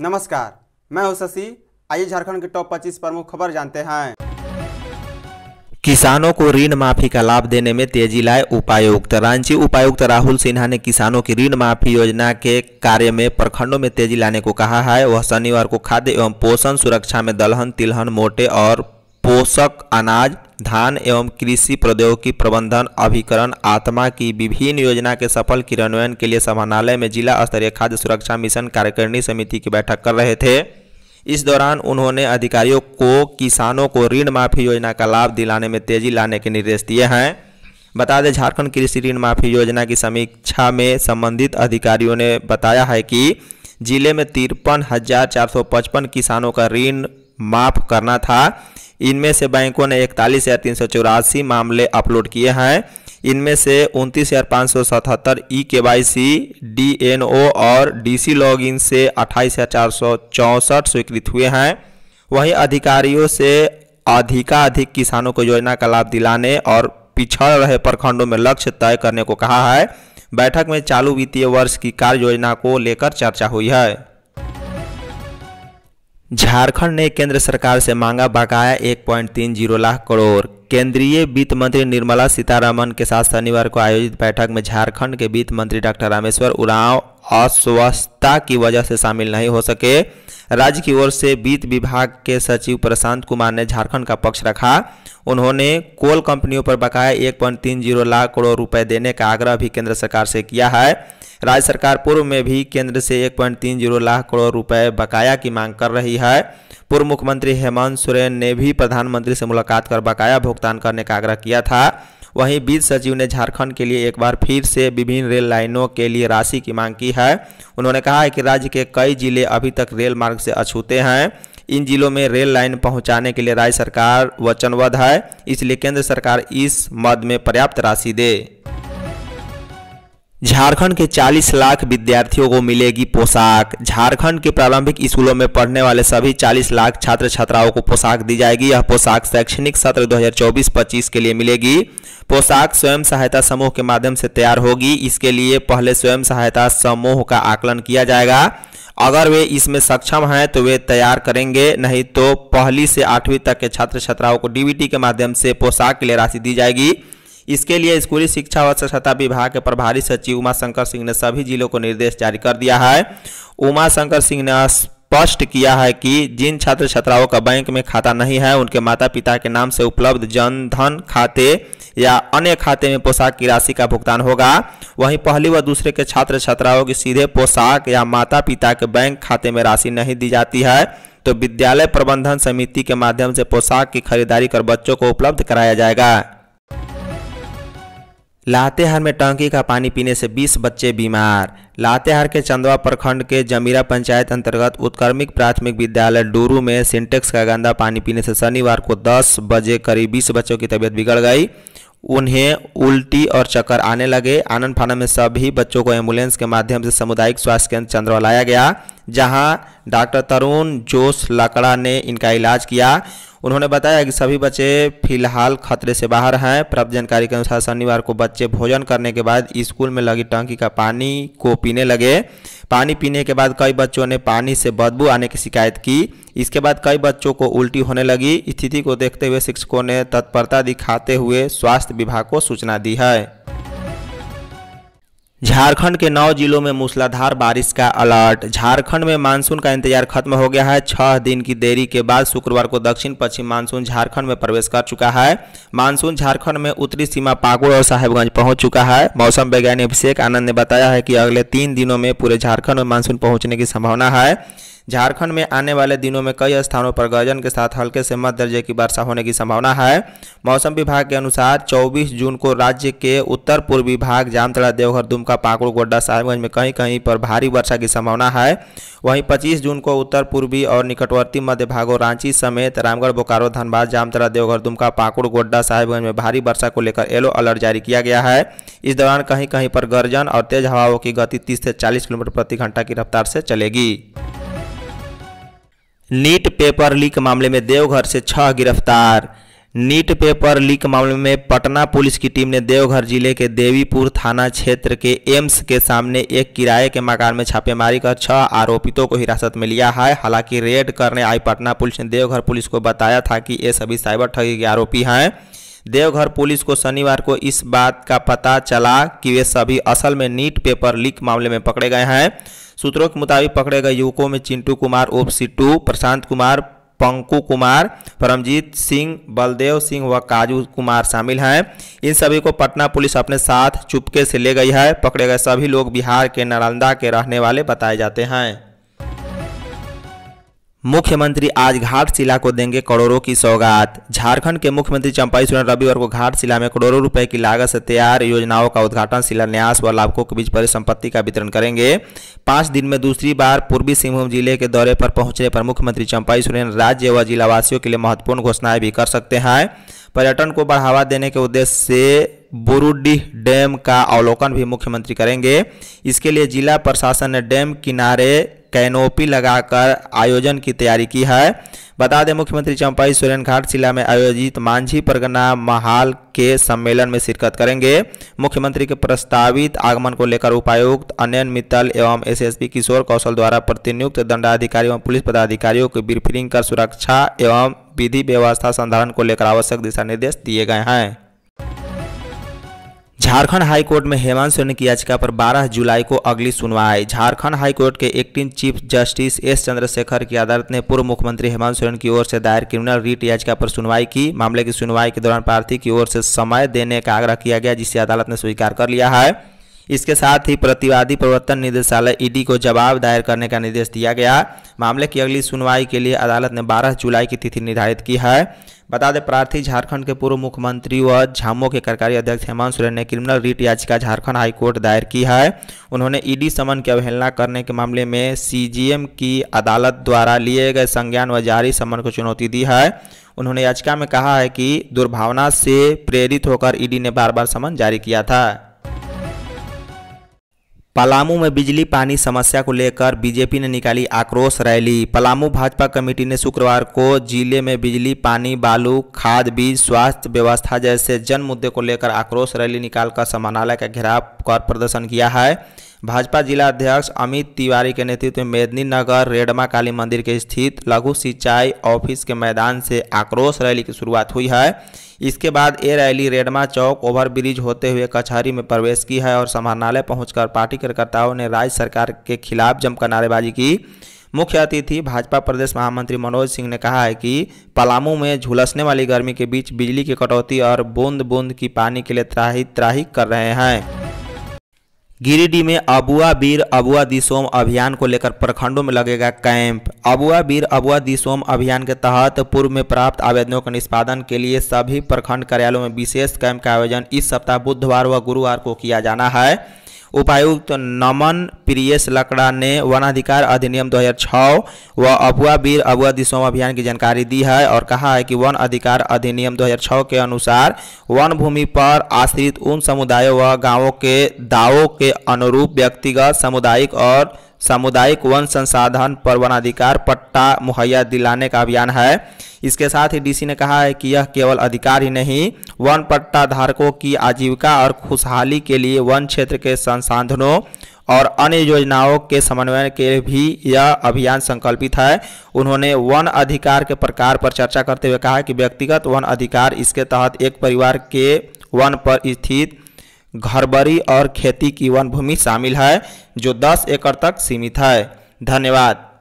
नमस्कार मैं हूं शशि आइए झारखंड के टॉप 25 प्रमुख खबर जानते हैं किसानों को ऋण माफी का लाभ देने में तेजी लाए उपायुक्त रांची उपायुक्त राहुल सिन्हा ने किसानों की ऋण माफी योजना के कार्य में प्रखंडों में तेजी लाने को कहा है वह शनिवार को खाद्य एवं पोषण सुरक्षा में दलहन तिलहन मोटे और पोषक अनाज धान एवं कृषि प्रौद्योगिकी प्रबंधन अभिकरण आत्मा की विभिन्न योजना के सफल क्रियान्वयन के लिए समाहरणालय में जिला स्तरीय खाद्य सुरक्षा मिशन कार्यकारिणी समिति की बैठक कर रहे थे इस दौरान उन्होंने अधिकारियों को किसानों को ऋण माफी योजना का लाभ दिलाने में तेजी लाने के निर्देश दिए हैं बता दें झारखंड कृषि ऋण माफी योजना की समीक्षा में संबंधित अधिकारियों ने बताया है कि जिले में तिरपन हजार चार सौ पचपन किसानों का ऋण माफ करना था इनमें से बैंकों ने इकतालीस हज़ार तीन सौ चौरासी मामले अपलोड किए हैं इनमें से उनतीस हज़ार पाँच सौ सतहत्तर ई के Y C D N O और डी सी लॉग इन से अट्ठाईस हज़ार चार सौ चौंसठ स्वीकृत हुए हैं वहीं अधिकारियों से अधिकाधिक किसानों को योजना का लाभ दिलाने और पिछड़ रहे प्रखंडों में लक्ष्य तय करने को कहा है बैठक में चालू वित्तीय वर्ष की कार्य योजना को लेकर चर्चा हुई है झारखंड ने केंद्र सरकार से मांगा बकाया 1.30 लाख करोड़ केंद्रीय वित्त मंत्री निर्मला सीतारामन के साथ शनिवार को आयोजित बैठक में झारखंड के वित्त मंत्री डॉक्टर रामेश्वर उरांव अस्वस्थता की वजह से शामिल नहीं हो सके राज्य की ओर से वित्त विभाग के सचिव प्रशांत कुमार ने झारखंड का पक्ष रखा उन्होंने कोल कंपनियों पर बकाया एक लाख करोड़ रुपये देने का आग्रह भी केंद्र सरकार से किया है राज्य सरकार पूर्व में भी केंद्र से एक पॉइंट तीन जीरो लाख करोड़ रुपए बकाया की मांग कर रही है पूर्व मुख्यमंत्री हेमंत सोरेन ने भी प्रधानमंत्री से मुलाकात कर बकाया भुगतान करने का आग्रह किया था वहीं वित्त सचिव ने झारखंड के लिए एक बार फिर से विभिन्न रेल लाइनों के लिए राशि की मांग की है उन्होंने कहा है कि राज्य के कई जिले अभी तक रेल मार्ग से अछूते हैं इन जिलों में रेल लाइन पहुंचाने के लिए राज्य सरकार वचनबद्ध है इसलिए केंद्र सरकार इस मद में पर्याप्त राशि दे झारखंड के 40 लाख विद्यार्थियों को मिलेगी पोशाक झारखंड के प्रारंभिक स्कूलों में पढ़ने वाले सभी 40 लाख छात्र छात्राओं को पोशाक दी जाएगी यह पोशाक शैक्षणिक सत्र 2024-25 के लिए मिलेगी पोशाक स्वयं सहायता समूह के माध्यम से तैयार होगी इसके लिए पहले स्वयं सहायता समूह का आकलन किया जाएगा अगर वे इसमें सक्षम हैं तो वे तैयार करेंगे नहीं तो पहली से आठवीं तक के छात्र छात्राओं को डीबीटी के माध्यम से पोशाक के लिए राशि दी जाएगी इसके लिए स्कूली शिक्षा व स्वच्छता विभाग के प्रभारी सचिव उमा शंकर सिंह ने सभी जिलों को निर्देश जारी कर दिया है उमा शंकर सिंह ने स्पष्ट किया है कि जिन छात्र छात्राओं का बैंक में खाता नहीं है उनके माता पिता के नाम से उपलब्ध जनधन खाते या अन्य खाते में पोशाक की राशि का भुगतान होगा वहीं पहली व दूसरे के छात्र छात्राओं की सीधे पोशाक या माता पिता के बैंक खाते में राशि नहीं दी जाती है तो विद्यालय प्रबंधन समिति के माध्यम से पोशाक की खरीदारी कर बच्चों को उपलब्ध कराया जाएगा लातेहार में टंकी का पानी पीने से 20 बच्चे बीमार लातेहार के चंदवा प्रखंड के जमीरा पंचायत अंतर्गत उत्कर्मिक प्राथमिक विद्यालय डूरू में सिंटेक्स का गंदा पानी पीने से शनिवार को 10 बजे करीब 20 बच्चों की तबीयत बिगड़ गई उन्हें उल्टी और चक्कर आने लगे आनंद फाना में सभी बच्चों को एम्बुलेंस के माध्यम से सामुदायिक स्वास्थ्य केंद्र चंद्रवा लाया गया जहाँ डॉक्टर तरुण जोश लकड़ा ने इनका इलाज किया उन्होंने बताया कि सभी बच्चे फिलहाल खतरे से बाहर हैं प्राप्त जानकारी के अनुसार शनिवार को बच्चे भोजन करने के बाद स्कूल में लगी टंकी का पानी को पीने लगे पानी पीने के बाद कई बच्चों ने पानी से बदबू आने की शिकायत की इसके बाद कई बच्चों को उल्टी होने लगी स्थिति को देखते हुए शिक्षकों ने तत्परता दिखाते हुए स्वास्थ्य विभाग को सूचना दी है झारखंड के नौ जिलों में मूसलाधार बारिश का अलर्ट झारखंड में मानसून का इंतजार खत्म हो गया है छह दिन की देरी के बाद शुक्रवार को दक्षिण पश्चिम मानसून झारखंड में प्रवेश कर चुका है मानसून झारखंड में उत्तरी सीमा पाकुड़ और साहेबगंज पहुंच चुका है मौसम वैज्ञानिक अभिषेक आनंद ने बताया है कि अगले तीन दिनों में पूरे झारखंड में मानसून पहुंचने की संभावना है झारखंड में आने वाले दिनों में कई स्थानों पर गर्जन के साथ हल्के से मध्य दर्जे की वर्षा होने की संभावना है मौसम विभाग के अनुसार 24 जून को राज्य के उत्तर पूर्वी भाग जामतला देवघर दुमका पाकुड़ गोड्डा साहिबगंज में कहीं कहीं पर भारी वर्षा की संभावना है वहीं पच्चीस जून को उत्तर पूर्वी और निकटवर्ती मध्य भागों रांची समेत रामगढ़ बोकारो धनबाद जामतला देवघर दुमका पाकुड़ गोड्डा साहिबगंज में भारी वर्षा को लेकर येलो अलर्ट जारी किया गया है इस दौरान कहीं कहीं पर गर्जन और तेज हवाओं की गति तीस से चालीस किलोमीटर प्रति घंटा की रफ्तार से चलेगी नीट पेपर लीक मामले में देवघर से छह गिरफ्तार नीट पेपर लीक मामले में पटना पुलिस की टीम ने देवघर जिले के देवीपुर थाना क्षेत्र के एम्स के सामने एक किराए के मकान में छापेमारी कर छह आरोपितों को हिरासत में लिया है हालांकि रेड करने आई पटना पुलिस ने देवघर पुलिस को बताया था कि ये सभी साइबर ठगी के आरोपी हैं देवघर पुलिस को शनिवार को इस बात का पता चला कि वे सभी असल में नीट पेपर लीक मामले में पकड़े गए हैं सूत्रों के मुताबिक पकड़े गए युवकों में चिंटू कुमार ओप सिट्टू प्रशांत कुमार पंकू कुमार परमजीत सिंह बलदेव सिंह व काजू कुमार शामिल हैं इन सभी को पटना पुलिस अपने साथ चुपके से ले गई है पकड़े गए सभी लोग बिहार के नालंदा के रहने वाले बताए जाते हैं मुख्यमंत्री आज घाटशिला को देंगे करोड़ों की सौगात झारखंड के मुख्यमंत्री चंपाई सोरेन रविवार को घाटशिला में करोड़ों रुपए की लागत से तैयार योजनाओं का उद्घाटन शिलान्यास व लाभकों के बीच परिसंपत्ति का वितरण करेंगे पाँच दिन में दूसरी बार पूर्वी सिंहभूम जिले के दौरे पर पहुंचने पर मुख्यमंत्री चंपाई सोरेन राज्य व जिलावासियों के लिए महत्वपूर्ण घोषणाएं भी कर सकते हैं पर्यटन को बढ़ावा देने के उद्देश्य से बुरुडीह डैम का अवलोकन भी मुख्यमंत्री करेंगे इसके लिए जिला प्रशासन ने डैम किनारे कैनोपी लगाकर आयोजन की तैयारी की है बता दें मुख्यमंत्री चंपाई सोरेन घाट जिला में आयोजित मांझी परगना महाल के सम्मेलन में शिरकत करेंगे मुख्यमंत्री के प्रस्तावित आगमन को लेकर उपायुक्त अनयन मित्तल एवं एसएसपी किशोर कौशल द्वारा प्रतिनियुक्त दंडाधिकारी एवं पुलिस पदाधिकारियों की ब्रीफिंग कर सुरक्षा एवं विधि व्यवस्था संधारण को लेकर आवश्यक दिशा निर्देश दिए गए हैं झारखंड हाईकोर्ट में हेमंत सोरेन की याचिका पर 12 जुलाई को अगली सुनवाई झारखंड हाईकोर्ट के acting chief justice S Chandrashekhar की अदालत ने पूर्व मुख्यमंत्री हेमंत सोरेन की ओर से दायर क्रिमिनल रिट याचिका पर सुनवाई की मामले की सुनवाई के दौरान प्रार्थी की ओर से समय देने का आग्रह किया गया जिसे अदालत ने स्वीकार कर लिया है इसके साथ ही प्रतिवादी प्रवर्तन निदेशालय ईडी को जवाब दायर करने का निर्देश दिया गया मामले की अगली सुनवाई के लिए अदालत ने 12 जुलाई की तिथि निर्धारित की है बता दें प्रार्थी झारखंड के पूर्व मुख्यमंत्री व झामो के कार्यकारी अध्यक्ष हेमंत सोरेन ने क्रिमिनल रिट याचिका झारखंड हाईकोर्ट दायर की है उन्होंने ईडी समन की अवहेलना करने के मामले में सीजीएम की अदालत द्वारा लिए गए संज्ञान व जारी समन को चुनौती दी है उन्होंने याचिका में कहा है कि दुर्भावना से प्रेरित होकर ईडी ने बार बार समन जारी किया था पलामू में बिजली पानी समस्या को लेकर बीजेपी ने निकाली आक्रोश रैली पलामू भाजपा कमेटी ने शुक्रवार को जिले में बिजली पानी बालू खाद बीज स्वास्थ्य व्यवस्था जैसे जन मुद्दे को लेकर आक्रोश रैली निकालकर समानालय का घेराव कर प्रदर्शन किया है भाजपा जिला अध्यक्ष अमित तिवारी के नेतृत्व में नगर रेडमा काली मंदिर के स्थित लघु सिंचाई ऑफिस के मैदान से आक्रोश रैली की शुरुआत हुई है इसके बाद ये रैली रेडमा चौक ओवरब्रिज होते हुए कचहरी में प्रवेश की है और समाहरणालय पहुंचकर पार्टी कार्यकर्ताओं ने राज्य सरकार के खिलाफ जमकर नारेबाजी की मुख्य अतिथि भाजपा प्रदेश महामंत्री मनोज सिंह ने कहा है कि पलामू में झुलसने वाली गर्मी के बीच बिजली की कटौती और बूंद बूंद की पानी के लिए त्राही त्राही कर रहे हैं गिरिडीह में अबुआ बीर अबुआ दिसोम अभियान को लेकर प्रखंडों में लगेगा कैंप अबुआ बीर अबुआ दिसोम अभियान के तहत पूर्व में प्राप्त आवेदनों के निष्पादन के लिए सभी प्रखंड कार्यालयों में विशेष कैंप का आयोजन इस सप्ताह बुधवार व गुरुवार को किया जाना है उपायुक्त तो नमन प्रियेश लकड़ा ने वनाधिकार अधिनियम 2006 व अबुआ वीर अबुआ दिशोम अभियान की जानकारी दी है और कहा है कि वन अधिकार अधिनियम 2006 के अनुसार वन भूमि पर आश्रित उन समुदायों व गांवों के दावों के अनुरूप व्यक्तिगत सामुदायिक और सामुदायिक वन संसाधन पर वनाधिकार पट्टा मुहैया दिलाने का अभियान है इसके साथ ही डीसी ने कहा है कि यह केवल अधिकार ही नहीं वन पट्टा धारकों की आजीविका और खुशहाली के लिए वन क्षेत्र के संसाधनों और अन्य योजनाओं के समन्वय के भी यह अभियान संकल्पित है उन्होंने वन अधिकार के प्रकार पर चर्चा करते हुए कहा कि व्यक्तिगत वन अधिकार इसके तहत एक परिवार के वन पर स्थित घरबरी और खेती की वन भूमि शामिल है जो 10 एकड़ तक सीमित है धन्यवाद